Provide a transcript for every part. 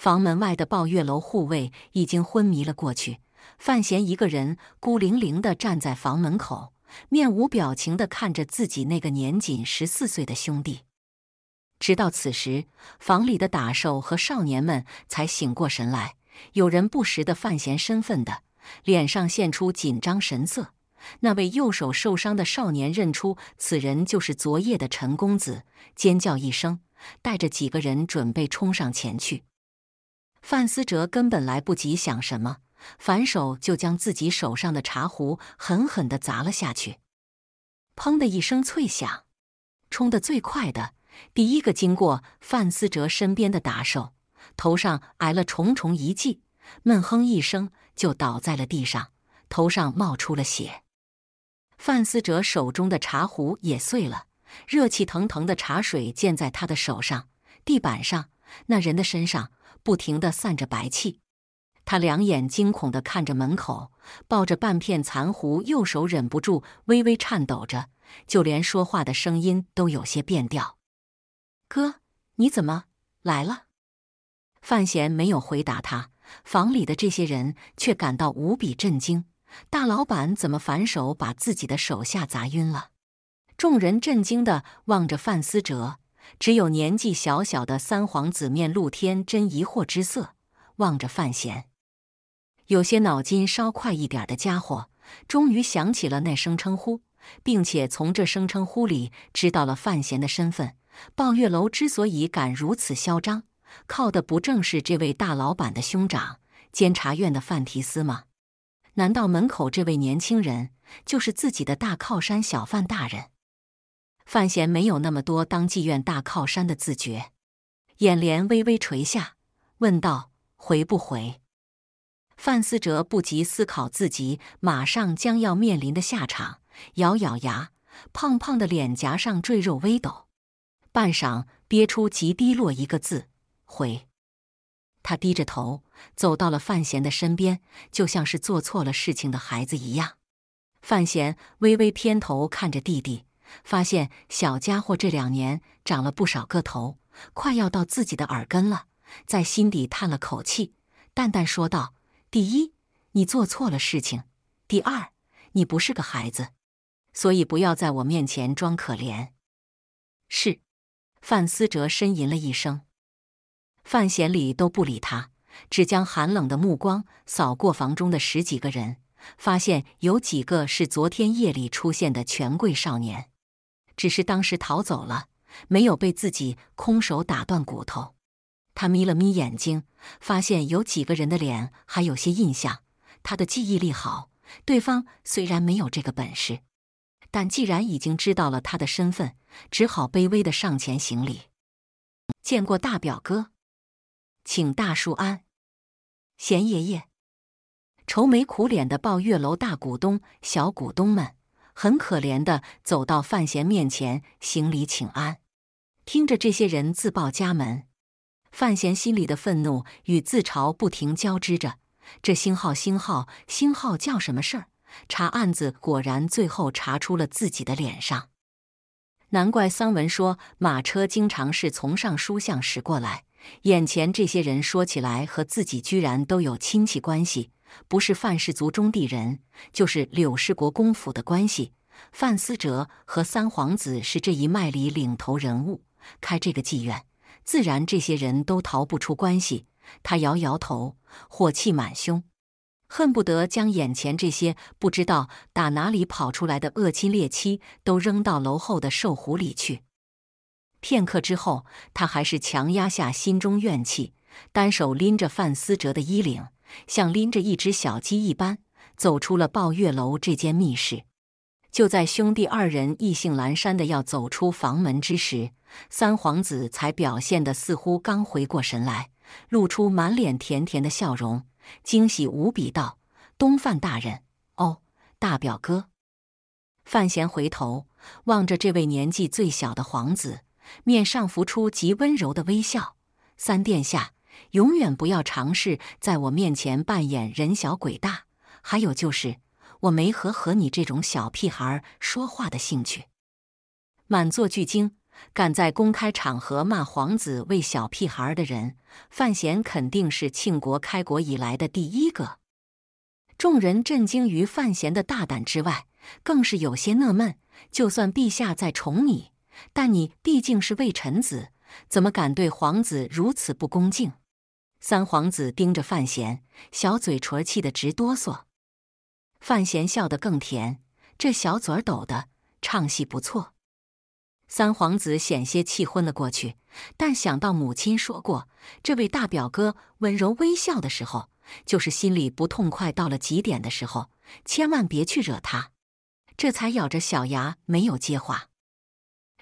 房门外的抱月楼护卫已经昏迷了过去，范闲一个人孤零零的站在房门口，面无表情的看着自己那个年仅十四岁的兄弟。直到此时，房里的打手和少年们才醒过神来，有人不识得范闲身份的，脸上现出紧张神色。那位右手受伤的少年认出此人就是昨夜的陈公子，尖叫一声，带着几个人准备冲上前去。范思哲根本来不及想什么，反手就将自己手上的茶壶狠狠地砸了下去，“砰”的一声脆响。冲得最快的第一个经过范思哲身边的打手，头上挨了重重一记，闷哼一声就倒在了地上，头上冒出了血。范思哲手中的茶壶也碎了，热气腾腾的茶水溅在他的手上、地板上、那人的身上。不停的散着白气，他两眼惊恐的看着门口，抱着半片残壶，右手忍不住微微颤抖着，就连说话的声音都有些变调。哥，你怎么来了？范闲没有回答他，房里的这些人却感到无比震惊：大老板怎么反手把自己的手下砸晕了？众人震惊的望着范思哲。只有年纪小小的三皇子面露天真疑惑之色，望着范闲。有些脑筋稍快一点的家伙，终于想起了那声称呼，并且从这声称呼里知道了范闲的身份。抱月楼之所以敢如此嚣张，靠的不正是这位大老板的兄长——监察院的范提斯吗？难道门口这位年轻人就是自己的大靠山小范大人？范闲没有那么多当妓院大靠山的自觉，眼帘微微垂下，问道：“回不回？”范思哲不及思考自己马上将要面临的下场，咬咬牙，胖胖的脸颊上赘肉微抖，半晌憋出极低落一个字：“回。”他低着头走到了范闲的身边，就像是做错了事情的孩子一样。范闲微微偏头看着弟弟。发现小家伙这两年长了不少个头，快要到自己的耳根了，在心底叹了口气，淡淡说道：“第一，你做错了事情；第二，你不是个孩子，所以不要在我面前装可怜。”是，范思哲呻吟了一声，范闲理都不理他，只将寒冷的目光扫过房中的十几个人，发现有几个是昨天夜里出现的权贵少年。只是当时逃走了，没有被自己空手打断骨头。他眯了眯眼睛，发现有几个人的脸还有些印象。他的记忆力好，对方虽然没有这个本事，但既然已经知道了他的身份，只好卑微的上前行礼，见过大表哥，请大叔安，贤爷爷，愁眉苦脸的抱月楼大股东、小股东们。很可怜的走到范闲面前行礼请安，听着这些人自报家门，范闲心里的愤怒与自嘲不停交织着。这星号星号星号叫什么事儿？查案子果然最后查出了自己的脸上，难怪桑文说马车经常是从尚书巷使过来。眼前这些人说起来和自己居然都有亲戚关系。不是范氏族中地人，就是柳氏国公府的关系。范思哲和三皇子是这一脉里领头人物，开这个妓院，自然这些人都逃不出关系。他摇摇头，火气满胸，恨不得将眼前这些不知道打哪里跑出来的恶妻劣妻都扔到楼后的兽湖里去。片刻之后，他还是强压下心中怨气，单手拎着范思哲的衣领。像拎着一只小鸡一般走出了抱月楼这间密室。就在兄弟二人意兴阑珊的要走出房门之时，三皇子才表现得似乎刚回过神来，露出满脸甜甜的笑容，惊喜无比道：“东范大人，哦，大表哥。”范闲回头望着这位年纪最小的皇子，面上浮出极温柔的微笑：“三殿下。”永远不要尝试在我面前扮演人小鬼大。还有就是，我没和和你这种小屁孩说话的兴趣。满座巨惊，敢在公开场合骂皇子为小屁孩的人，范闲肯定是庆国开国以来的第一个。众人震惊于范闲的大胆之外，更是有些纳闷：就算陛下在宠你，但你毕竟是位臣子，怎么敢对皇子如此不恭敬？三皇子盯着范闲，小嘴唇气得直哆嗦。范闲笑得更甜，这小嘴儿抖的，唱戏不错。三皇子险些气昏了过去，但想到母亲说过，这位大表哥温柔微笑的时候，就是心里不痛快到了极点的时候，千万别去惹他。这才咬着小牙没有接话。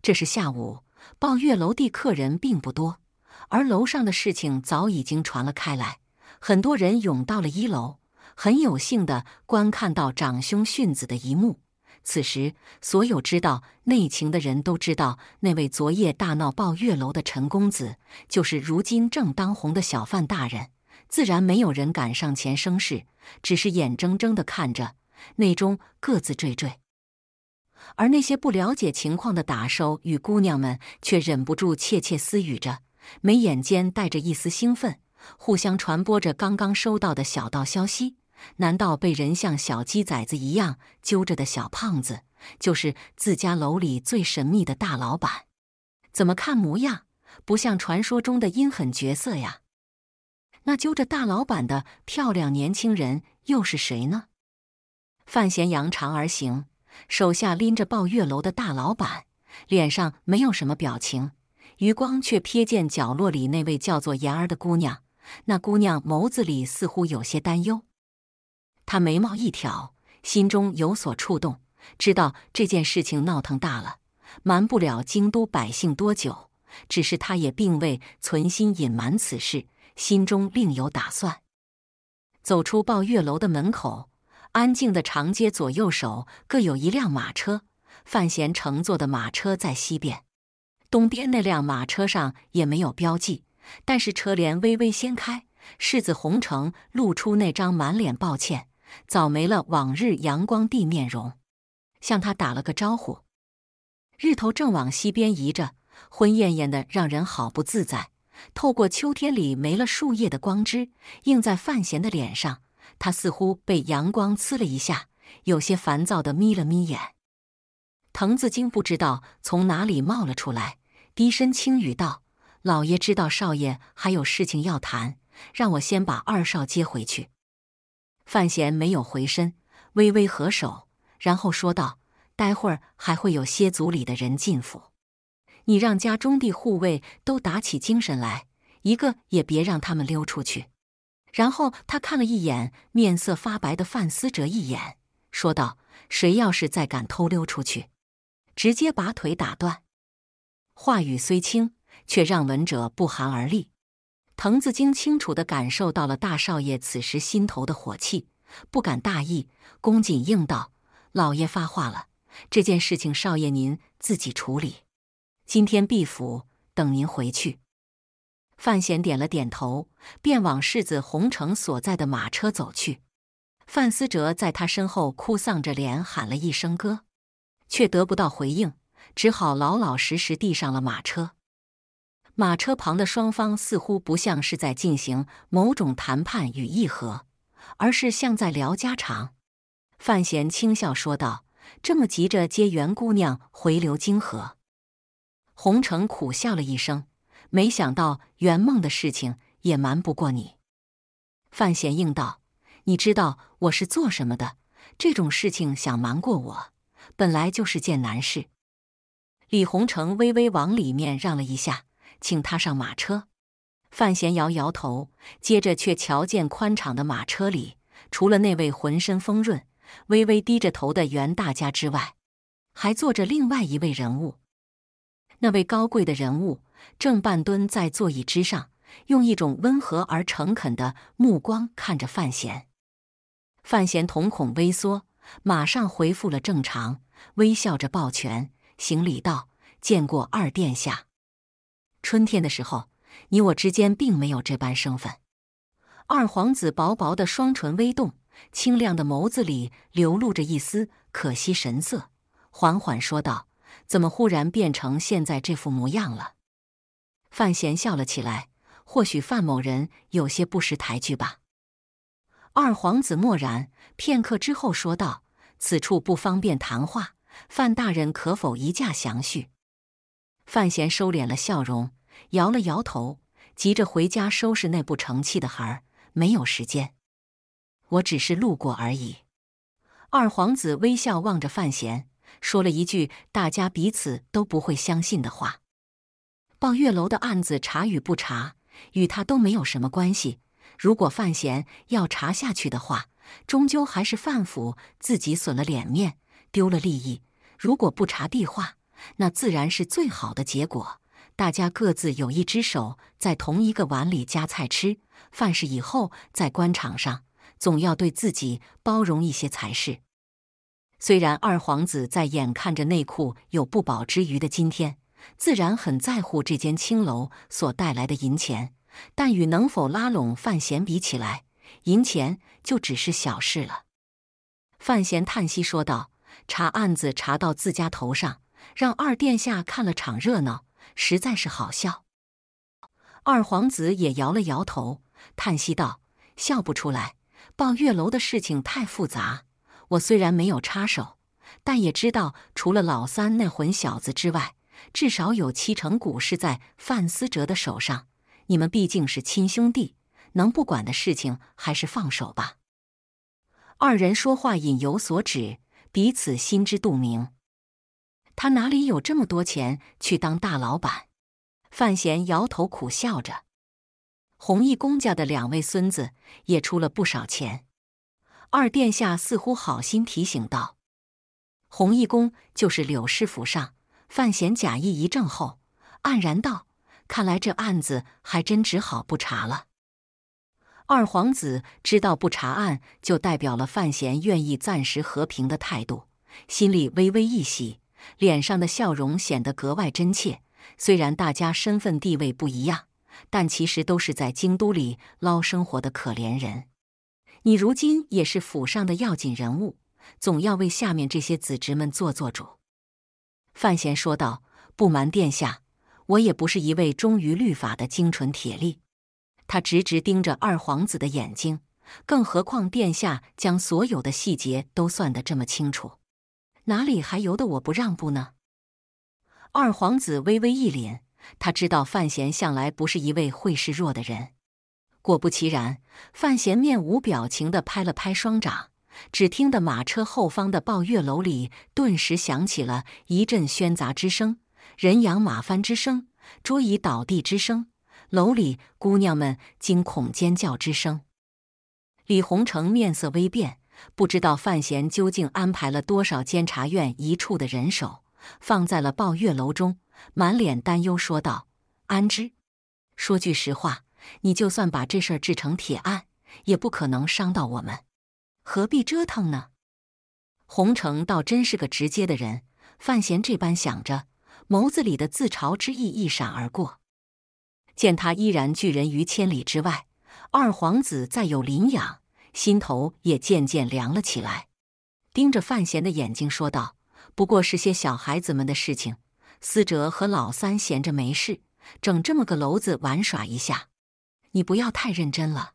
这是下午，抱月楼的客人并不多。而楼上的事情早已经传了开来，很多人涌到了一楼，很有幸的观看到长兄训子的一幕。此时，所有知道内情的人都知道，那位昨夜大闹抱月楼的陈公子，就是如今正当红的小范大人。自然没有人敢上前生事，只是眼睁睁的看着内中各自惴惴。而那些不了解情况的打手与姑娘们，却忍不住窃窃私语着。眉眼间带着一丝兴奋，互相传播着刚刚收到的小道消息。难道被人像小鸡崽子一样揪着的小胖子，就是自家楼里最神秘的大老板？怎么看模样，不像传说中的阴狠角色呀？那揪着大老板的漂亮年轻人又是谁呢？范闲扬长而行，手下拎着抱月楼的大老板，脸上没有什么表情。余光却瞥见角落里那位叫做言儿的姑娘，那姑娘眸子里似乎有些担忧。他眉毛一挑，心中有所触动，知道这件事情闹腾大了，瞒不了京都百姓多久。只是他也并未存心隐瞒此事，心中另有打算。走出抱月楼的门口，安静的长街左右手各有一辆马车，范闲乘坐的马车在西边。东边那辆马车上也没有标记，但是车帘微微掀开，世子红橙露出那张满脸抱歉、早没了往日阳光地面容，向他打了个招呼。日头正往西边移着，昏艳艳的，让人好不自在。透过秋天里没了树叶的光枝，映在范闲的脸上，他似乎被阳光刺了一下，有些烦躁的眯了眯眼。滕子京不知道从哪里冒了出来。低身轻语道：“老爷知道少爷还有事情要谈，让我先把二少接回去。”范闲没有回身，微微合手，然后说道：“待会儿还会有些族里的人进府，你让家中地护卫都打起精神来，一个也别让他们溜出去。”然后他看了一眼面色发白的范思哲一眼，说道：“谁要是再敢偷溜出去，直接把腿打断。”话语虽轻，却让闻者不寒而栗。滕子京清楚的感受到了大少爷此时心头的火气，不敢大意，恭谨应道：“老爷发话了，这件事情少爷您自己处理。今天毕府等您回去。”范闲点了点头，便往世子洪城所在的马车走去。范思哲在他身后哭丧着脸喊了一声“哥”，却得不到回应。只好老老实实地上了马车。马车旁的双方似乎不像是在进行某种谈判与议和，而是像在聊家常。范闲轻笑说道：“这么急着接袁姑娘回流泾河？”洪城苦笑了一声，没想到圆梦的事情也瞒不过你。范闲应道：“你知道我是做什么的，这种事情想瞒过我，本来就是件难事。”李鸿程微微往里面让了一下，请他上马车。范闲摇摇头，接着却瞧见宽敞的马车里，除了那位浑身丰润、微微低着头的袁大家之外，还坐着另外一位人物。那位高贵的人物正半蹲在座椅之上，用一种温和而诚恳的目光看着范闲。范闲瞳孔微缩，马上恢复了正常，微笑着抱拳。行礼道：“见过二殿下。春天的时候，你我之间并没有这般生分。”二皇子薄薄的双唇微动，清亮的眸子里流露着一丝可惜神色，缓缓说道：“怎么忽然变成现在这副模样了？”范闲笑了起来：“或许范某人有些不识抬举吧。”二皇子默然，片刻之后说道：“此处不方便谈话。”范大人可否一价详叙？范闲收敛了笑容，摇了摇头，急着回家收拾那不成器的孩儿，没有时间。我只是路过而已。二皇子微笑望着范闲，说了一句大家彼此都不会相信的话：“望月楼的案子查与不查，与他都没有什么关系。如果范闲要查下去的话，终究还是范府自己损了脸面。”丢了利益，如果不查地话，那自然是最好的结果。大家各自有一只手在同一个碗里夹菜吃，范是以后在官场上总要对自己包容一些才是。虽然二皇子在眼看着内库有不保之余的今天，自然很在乎这间青楼所带来的银钱，但与能否拉拢范闲比起来，银钱就只是小事了。范闲叹息说道。查案子查到自家头上，让二殿下看了场热闹，实在是好笑。二皇子也摇了摇头，叹息道：“笑不出来，抱月楼的事情太复杂。我虽然没有插手，但也知道，除了老三那混小子之外，至少有七成股是在范思哲的手上。你们毕竟是亲兄弟，能不管的事情还是放手吧。”二人说话隐有所指。彼此心知肚明，他哪里有这么多钱去当大老板？范闲摇头苦笑着。弘义公家的两位孙子也出了不少钱。二殿下似乎好心提醒道：“弘义公就是柳氏府上。”范闲假意一怔后，黯然道：“看来这案子还真只好不查了。”二皇子知道不查案，就代表了范闲愿意暂时和平的态度，心里微微一喜，脸上的笑容显得格外真切。虽然大家身份地位不一样，但其实都是在京都里捞生活的可怜人。你如今也是府上的要紧人物，总要为下面这些子侄们做做主。”范闲说道，“不瞒殿下，我也不是一位忠于律法的精纯铁吏。”他直直盯着二皇子的眼睛，更何况殿下将所有的细节都算得这么清楚，哪里还由得我不让步呢？二皇子微微一凛，他知道范闲向来不是一位会示弱的人。果不其然，范闲面无表情地拍了拍双掌，只听得马车后方的抱月楼里顿时响起了一阵喧杂之声，人仰马翻之声，桌椅倒地之声。楼里姑娘们惊恐尖叫之声，李洪成面色微变，不知道范闲究竟安排了多少监察院一处的人手放在了抱月楼中，满脸担忧说道：“安之，说句实话，你就算把这事儿制成铁案，也不可能伤到我们，何必折腾呢？”洪成倒真是个直接的人。范闲这般想着，眸子里的自嘲之意一闪而过。见他依然拒人于千里之外，二皇子再有领养，心头也渐渐凉了起来。盯着范闲的眼睛说道：“不过是些小孩子们的事情，思哲和老三闲着没事，整这么个娄子玩耍一下，你不要太认真了。”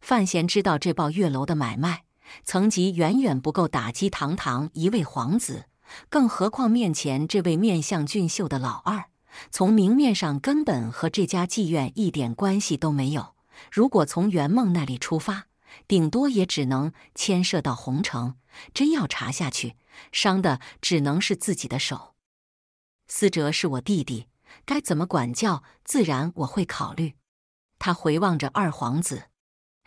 范闲知道这抱月楼的买卖层级远远不够打击堂堂一位皇子，更何况面前这位面相俊秀的老二。从明面上根本和这家妓院一点关系都没有。如果从圆梦那里出发，顶多也只能牵涉到洪城。真要查下去，伤的只能是自己的手。思哲是我弟弟，该怎么管教，自然我会考虑。他回望着二皇子，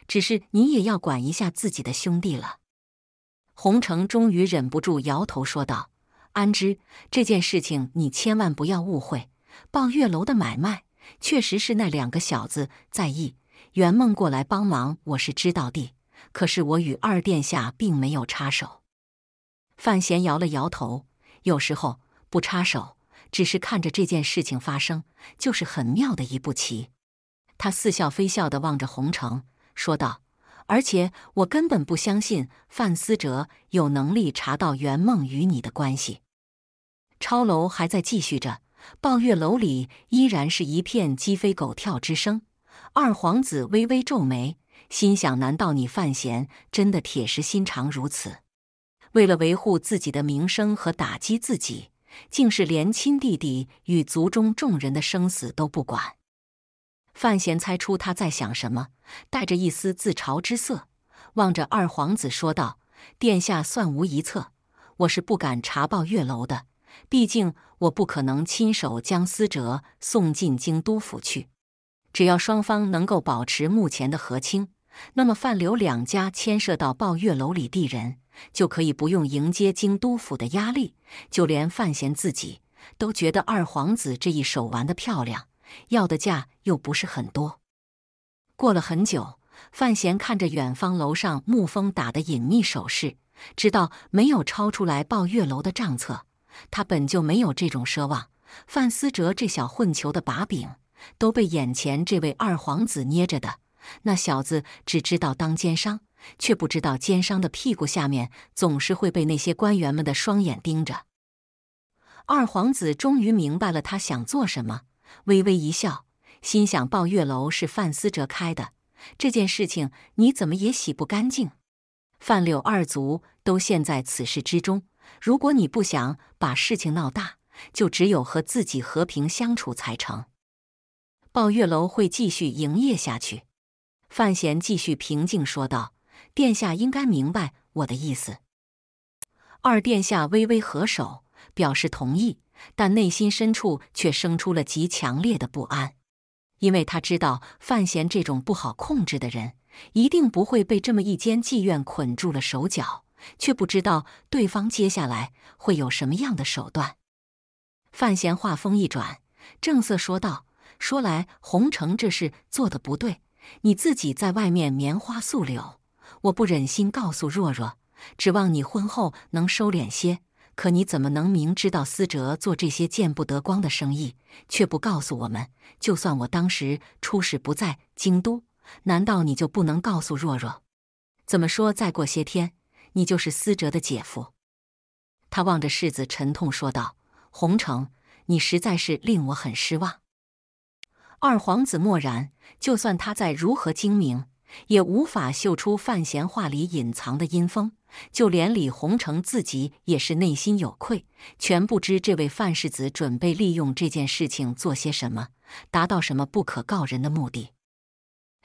只是你也要管一下自己的兄弟了。洪城终于忍不住摇头说道：“安之，这件事情你千万不要误会。”抱月楼的买卖确实是那两个小子在意。圆梦过来帮忙，我是知道的。可是我与二殿下并没有插手。范闲摇了摇头，有时候不插手，只是看着这件事情发生，就是很妙的一步棋。他似笑非笑地望着红城，说道：“而且我根本不相信范思哲有能力查到圆梦与你的关系。”抄楼还在继续着。抱月楼里依然是一片鸡飞狗跳之声。二皇子微微皱眉，心想：难道你范闲真的铁石心肠如此？为了维护自己的名声和打击自己，竟是连亲弟弟与族中众人的生死都不管。范闲猜出他在想什么，带着一丝自嘲之色，望着二皇子说道：“殿下算无一策，我是不敢查抱月楼的。”毕竟我不可能亲手将思哲送进京都府去。只要双方能够保持目前的和亲，那么范刘两家牵涉到抱月楼里地人就可以不用迎接京都府的压力。就连范闲自己都觉得二皇子这一手玩的漂亮，要的价又不是很多。过了很久，范闲看着远方楼上沐风打的隐秘手势，知道没有抄出来抱月楼的账册。他本就没有这种奢望，范思哲这小混球的把柄都被眼前这位二皇子捏着的。那小子只知道当奸商，却不知道奸商的屁股下面总是会被那些官员们的双眼盯着。二皇子终于明白了他想做什么，微微一笑，心想：“抱月楼是范思哲开的，这件事情你怎么也洗不干净。”范柳二族都陷在此事之中。如果你不想把事情闹大，就只有和自己和平相处才成。抱月楼会继续营业下去。范闲继续平静说道：“殿下应该明白我的意思。”二殿下微微合手表示同意，但内心深处却生出了极强烈的不安，因为他知道范闲这种不好控制的人，一定不会被这么一间妓院捆住了手脚。却不知道对方接下来会有什么样的手段。范闲话锋一转，正色说道：“说来红城这事做的不对，你自己在外面棉花素柳，我不忍心告诉若若，指望你婚后能收敛些。可你怎么能明知道思哲做这些见不得光的生意，却不告诉我们？就算我当时出使不在京都，难道你就不能告诉若若？怎么说？再过些天。”你就是思哲的姐夫，他望着世子，沉痛说道：“洪城，你实在是令我很失望。”二皇子默然，就算他再如何精明，也无法嗅出范闲话里隐藏的阴风。就连李洪成自己也是内心有愧，全不知这位范世子准备利用这件事情做些什么，达到什么不可告人的目的。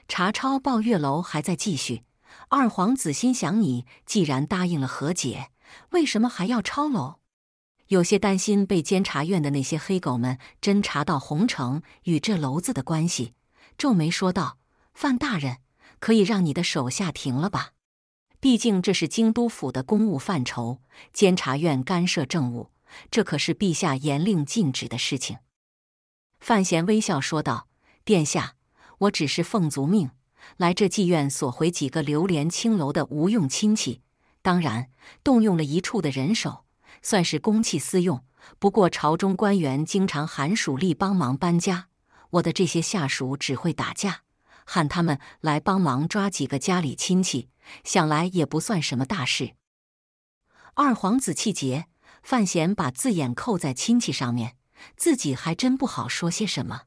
查抄抱月楼还在继续。二皇子心想：“你既然答应了和解，为什么还要抄楼？”有些担心被监察院的那些黑狗们侦查到洪城与这楼子的关系，皱眉说道：“范大人，可以让你的手下停了吧？毕竟这是京都府的公务范畴，监察院干涉政务，这可是陛下严令禁止的事情。”范闲微笑说道：“殿下，我只是奉足命。”来这妓院索回几个流连青楼的无用亲戚，当然动用了一处的人手，算是公器私用。不过朝中官员经常喊暑吏帮忙搬家，我的这些下属只会打架，喊他们来帮忙抓几个家里亲戚，想来也不算什么大事。二皇子气结，范闲把字眼扣在亲戚上面，自己还真不好说些什么。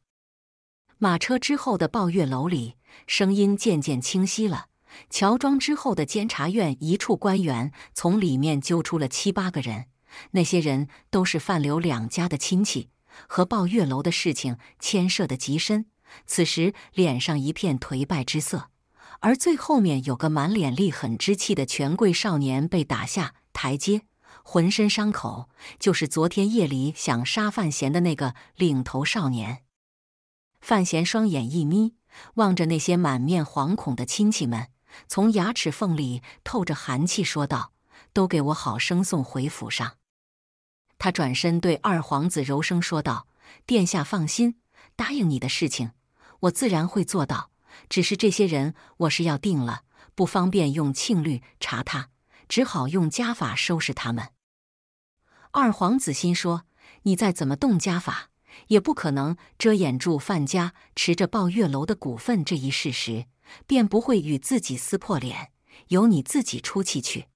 马车之后的抱月楼里。声音渐渐清晰了。乔装之后的监察院一处官员从里面揪出了七八个人，那些人都是范刘两家的亲戚，和抱月楼的事情牵涉的极深。此时脸上一片颓败之色，而最后面有个满脸厉狠之气的权贵少年被打下台阶，浑身伤口，就是昨天夜里想杀范闲的那个领头少年。范闲双眼一眯。望着那些满面惶恐的亲戚们，从牙齿缝里透着寒气说道：“都给我好生送回府上。”他转身对二皇子柔声说道：“殿下放心，答应你的事情，我自然会做到。只是这些人我是要定了，不方便用庆律查他，只好用家法收拾他们。”二皇子心说：“你再怎么动家法？”也不可能遮掩住范家持着抱月楼的股份这一事实，便不会与自己撕破脸，由你自己出气去。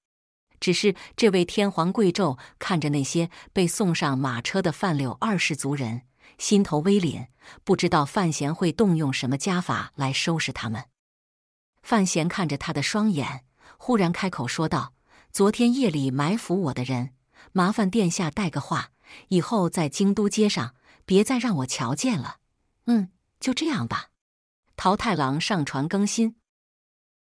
只是这位天皇贵胄看着那些被送上马车的范柳二世族人，心头微凛，不知道范闲会动用什么家法来收拾他们。范闲看着他的双眼，忽然开口说道：“昨天夜里埋伏我的人，麻烦殿下带个话，以后在京都街上。”别再让我瞧见了，嗯，就这样吧。桃太郎上传更新。